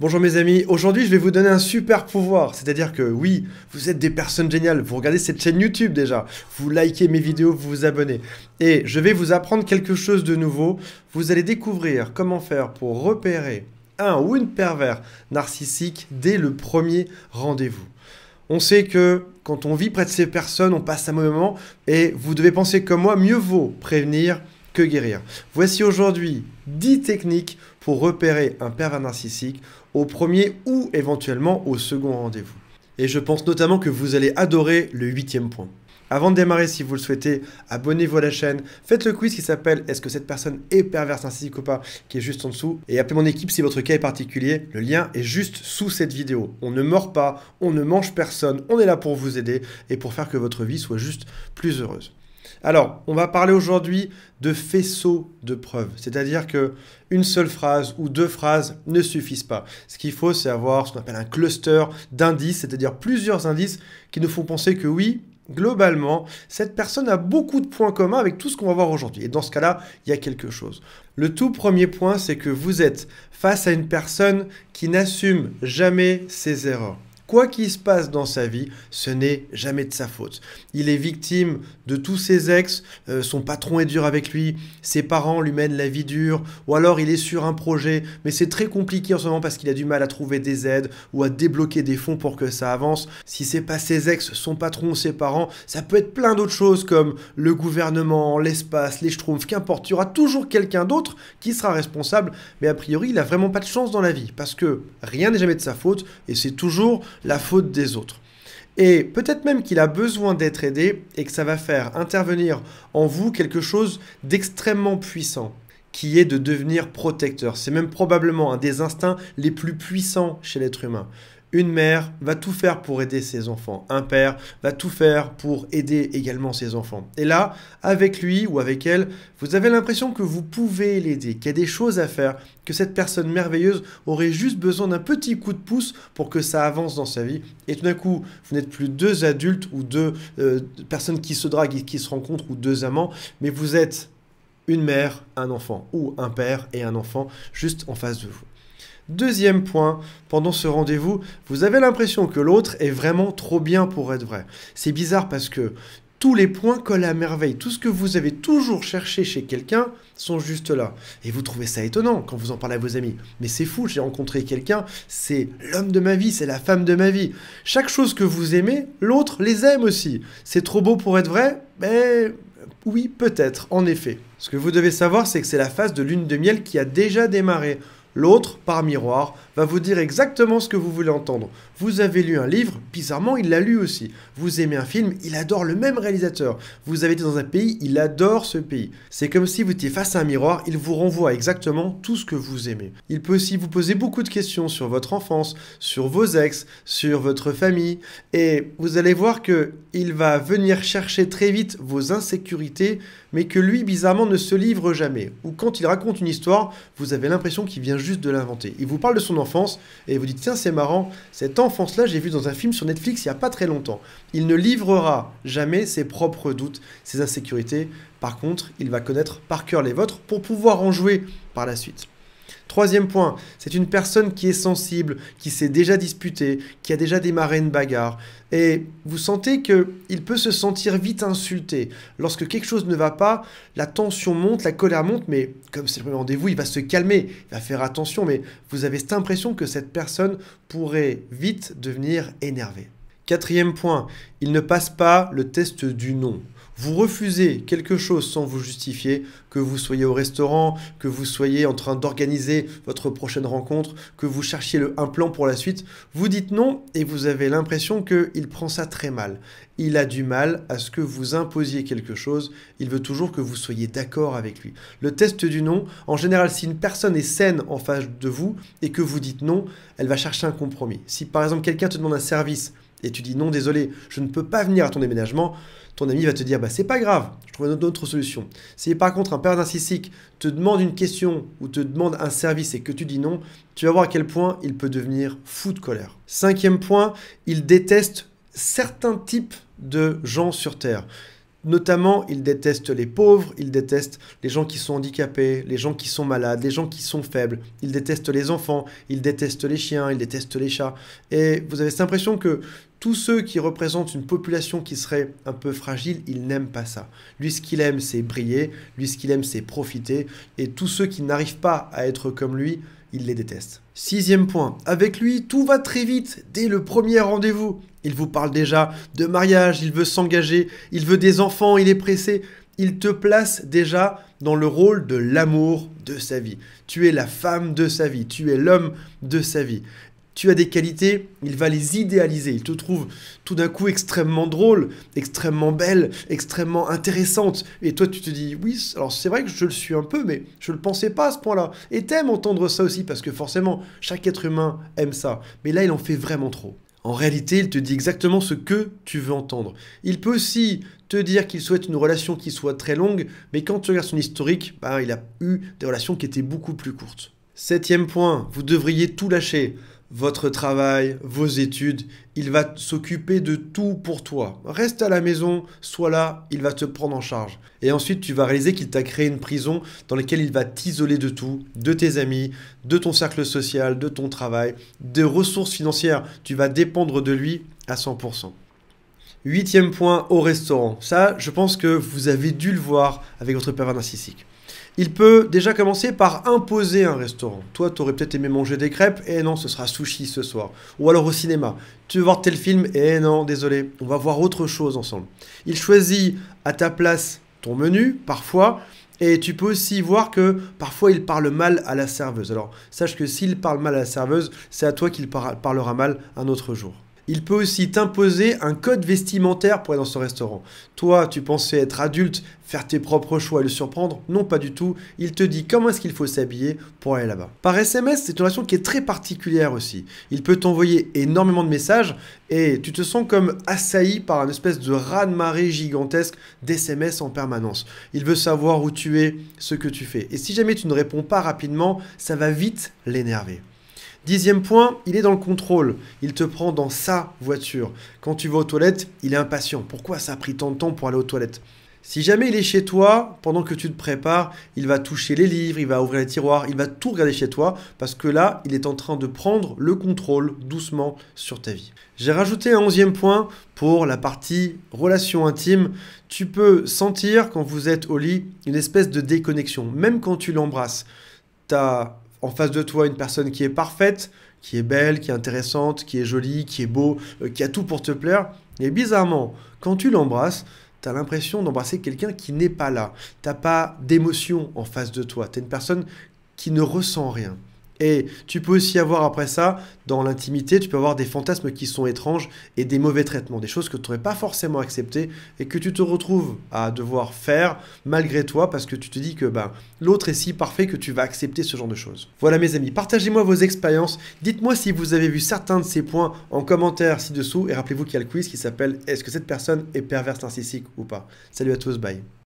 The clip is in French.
Bonjour mes amis, aujourd'hui je vais vous donner un super pouvoir, c'est-à-dire que oui, vous êtes des personnes géniales, vous regardez cette chaîne YouTube déjà, vous likez mes vidéos, vous vous abonnez, et je vais vous apprendre quelque chose de nouveau, vous allez découvrir comment faire pour repérer un ou une pervers narcissique dès le premier rendez-vous. On sait que quand on vit près de ces personnes, on passe un mauvais moment, et vous devez penser comme moi, mieux vaut prévenir que guérir. Voici aujourd'hui 10 techniques repérer un pervers narcissique au premier ou éventuellement au second rendez-vous. Et je pense notamment que vous allez adorer le huitième point. Avant de démarrer, si vous le souhaitez, abonnez-vous à la chaîne, faites le quiz qui s'appelle Est-ce que cette personne est perverse narcissique ou pas qui est juste en dessous, et appelez mon équipe si votre cas est particulier, le lien est juste sous cette vidéo. On ne mord pas, on ne mange personne, on est là pour vous aider et pour faire que votre vie soit juste plus heureuse. Alors, on va parler aujourd'hui de faisceaux de preuves, c'est-à-dire que une seule phrase ou deux phrases ne suffisent pas. Ce qu'il faut, c'est avoir ce qu'on appelle un cluster d'indices, c'est-à-dire plusieurs indices qui nous font penser que oui, globalement, cette personne a beaucoup de points communs avec tout ce qu'on va voir aujourd'hui. Et dans ce cas-là, il y a quelque chose. Le tout premier point, c'est que vous êtes face à une personne qui n'assume jamais ses erreurs. Quoi qu'il se passe dans sa vie, ce n'est jamais de sa faute. Il est victime de tous ses ex, euh, son patron est dur avec lui, ses parents lui mènent la vie dure, ou alors il est sur un projet, mais c'est très compliqué en ce moment parce qu'il a du mal à trouver des aides ou à débloquer des fonds pour que ça avance. Si c'est pas ses ex, son patron ou ses parents, ça peut être plein d'autres choses comme le gouvernement, l'espace, les schtroumpfs, qu'importe. Il y aura toujours quelqu'un d'autre qui sera responsable, mais a priori, il a vraiment pas de chance dans la vie parce que rien n'est jamais de sa faute et c'est toujours la faute des autres. Et peut-être même qu'il a besoin d'être aidé et que ça va faire intervenir en vous quelque chose d'extrêmement puissant qui est de devenir protecteur. C'est même probablement un des instincts les plus puissants chez l'être humain. Une mère va tout faire pour aider ses enfants. Un père va tout faire pour aider également ses enfants. Et là, avec lui ou avec elle, vous avez l'impression que vous pouvez l'aider, qu'il y a des choses à faire, que cette personne merveilleuse aurait juste besoin d'un petit coup de pouce pour que ça avance dans sa vie. Et tout d'un coup, vous n'êtes plus deux adultes ou deux euh, personnes qui se draguent qui se rencontrent ou deux amants, mais vous êtes une mère, un enfant ou un père et un enfant juste en face de vous. Deuxième point, pendant ce rendez-vous, vous avez l'impression que l'autre est vraiment trop bien pour être vrai. C'est bizarre parce que tous les points collent à merveille. Tout ce que vous avez toujours cherché chez quelqu'un sont juste là. Et vous trouvez ça étonnant quand vous en parlez à vos amis. Mais c'est fou, j'ai rencontré quelqu'un, c'est l'homme de ma vie, c'est la femme de ma vie. Chaque chose que vous aimez, l'autre les aime aussi. C'est trop beau pour être vrai Mais ben, oui, peut-être, en effet. Ce que vous devez savoir, c'est que c'est la phase de lune de miel qui a déjà démarré l'autre par miroir va vous dire exactement ce que vous voulez entendre. Vous avez lu un livre, bizarrement, il l'a lu aussi. Vous aimez un film, il adore le même réalisateur. Vous avez été dans un pays, il adore ce pays. C'est comme si vous étiez face à un miroir, il vous renvoie exactement tout ce que vous aimez. Il peut aussi vous poser beaucoup de questions sur votre enfance, sur vos ex, sur votre famille, et vous allez voir que il va venir chercher très vite vos insécurités, mais que lui, bizarrement, ne se livre jamais. Ou quand il raconte une histoire, vous avez l'impression qu'il vient juste de l'inventer. Il vous parle de son enfance et vous dites tiens c'est marrant, cette enfance-là j'ai vu dans un film sur Netflix il n'y a pas très longtemps. Il ne livrera jamais ses propres doutes, ses insécurités. Par contre, il va connaître par cœur les vôtres pour pouvoir en jouer par la suite. Troisième point, c'est une personne qui est sensible, qui s'est déjà disputée, qui a déjà démarré une bagarre. Et vous sentez qu'il peut se sentir vite insulté. Lorsque quelque chose ne va pas, la tension monte, la colère monte, mais comme c'est le premier rendez-vous, il va se calmer, il va faire attention, mais vous avez cette impression que cette personne pourrait vite devenir énervée. Quatrième point, il ne passe pas le test du non. Vous refusez quelque chose sans vous justifier, que vous soyez au restaurant, que vous soyez en train d'organiser votre prochaine rencontre, que vous cherchiez le, un plan pour la suite. Vous dites non et vous avez l'impression qu'il prend ça très mal. Il a du mal à ce que vous imposiez quelque chose. Il veut toujours que vous soyez d'accord avec lui. Le test du non, en général, si une personne est saine en face de vous et que vous dites non, elle va chercher un compromis. Si par exemple quelqu'un te demande un service, et tu dis non, désolé, je ne peux pas venir à ton déménagement, ton ami va te dire bah c'est pas grave, je trouve une autre solution. Si par contre un père narcissique te demande une question ou te demande un service et que tu dis non, tu vas voir à quel point il peut devenir fou de colère. Cinquième point, il déteste certains types de gens sur Terre. Notamment, il déteste les pauvres, il déteste les gens qui sont handicapés, les gens qui sont malades, les gens qui sont faibles, il déteste les enfants, il déteste les chiens, il déteste les chats. Et vous avez cette impression que tous ceux qui représentent une population qui serait un peu fragile, ils n'aime pas ça. Lui, ce qu'il aime, c'est briller, lui, ce qu'il aime, c'est profiter, et tous ceux qui n'arrivent pas à être comme lui, ils les détestent. Sixième point, avec lui, tout va très vite dès le premier rendez-vous. Il vous parle déjà de mariage, il veut s'engager, il veut des enfants, il est pressé. Il te place déjà dans le rôle de l'amour de sa vie. Tu es la femme de sa vie, tu es l'homme de sa vie tu as des qualités, il va les idéaliser. Il te trouve tout d'un coup extrêmement drôle, extrêmement belle, extrêmement intéressante. Et toi, tu te dis, oui, alors c'est vrai que je le suis un peu, mais je ne le pensais pas à ce point-là. Et t'aimes entendre ça aussi, parce que forcément, chaque être humain aime ça. Mais là, il en fait vraiment trop. En réalité, il te dit exactement ce que tu veux entendre. Il peut aussi te dire qu'il souhaite une relation qui soit très longue, mais quand tu regardes son historique, bah, il a eu des relations qui étaient beaucoup plus courtes. Septième point, vous devriez tout lâcher votre travail, vos études. Il va s'occuper de tout pour toi. Reste à la maison, sois là, il va te prendre en charge. Et ensuite, tu vas réaliser qu'il t'a créé une prison dans laquelle il va t'isoler de tout, de tes amis, de ton cercle social, de ton travail, des ressources financières. Tu vas dépendre de lui à 100%. Huitième point au restaurant. Ça, je pense que vous avez dû le voir avec votre pervers narcissique. Il peut déjà commencer par imposer un restaurant. Toi, tu aurais peut-être aimé manger des crêpes, et eh non, ce sera sushi ce soir. Ou alors au cinéma, tu veux voir tel film, et eh non, désolé, on va voir autre chose ensemble. Il choisit à ta place ton menu, parfois, et tu peux aussi voir que parfois il parle mal à la serveuse. Alors sache que s'il parle mal à la serveuse, c'est à toi qu'il parlera mal un autre jour. Il peut aussi t'imposer un code vestimentaire pour aller dans ce restaurant. Toi, tu pensais être adulte, faire tes propres choix et le surprendre Non, pas du tout. Il te dit comment est-ce qu'il faut s'habiller pour aller là-bas. Par SMS, c'est une relation qui est très particulière aussi. Il peut t'envoyer énormément de messages et tu te sens comme assailli par un espèce de raz-de-marée gigantesque d'SMS en permanence. Il veut savoir où tu es, ce que tu fais. Et si jamais tu ne réponds pas rapidement, ça va vite l'énerver. Dixième point, il est dans le contrôle. Il te prend dans sa voiture. Quand tu vas aux toilettes, il est impatient. Pourquoi ça a pris tant de temps pour aller aux toilettes si jamais il est chez toi, pendant que tu te prépares, il va toucher les livres, il va ouvrir les tiroirs, il va tout regarder chez toi, parce que là, il est en train de prendre le contrôle doucement sur ta vie. J'ai rajouté un onzième point pour la partie relation intime. Tu peux sentir quand vous êtes au lit une espèce de déconnexion, même quand tu l'embrasses. T'as en face de toi une personne qui est parfaite, qui est belle, qui est intéressante, qui est jolie, qui est beau, euh, qui a tout pour te plaire. Mais bizarrement, quand tu l'embrasses, tu as l'impression d'embrasser quelqu'un qui n'est pas là. Tu T'as pas d'émotion en face de toi. Tu es une personne qui ne ressent rien. Et tu peux aussi avoir après ça, dans l'intimité, tu peux avoir des fantasmes qui sont étranges et des mauvais traitements, des choses que tu n'aurais pas forcément acceptées et que tu te retrouves à devoir faire malgré toi parce que tu te dis que ben, l'autre est si parfait que tu vas accepter ce genre de choses. Voilà mes amis, partagez-moi vos expériences, dites-moi si vous avez vu certains de ces points en commentaire ci-dessous et rappelez-vous qu'il y a le quiz qui s'appelle Est-ce que cette personne est perverse narcissique ou pas Salut à tous, bye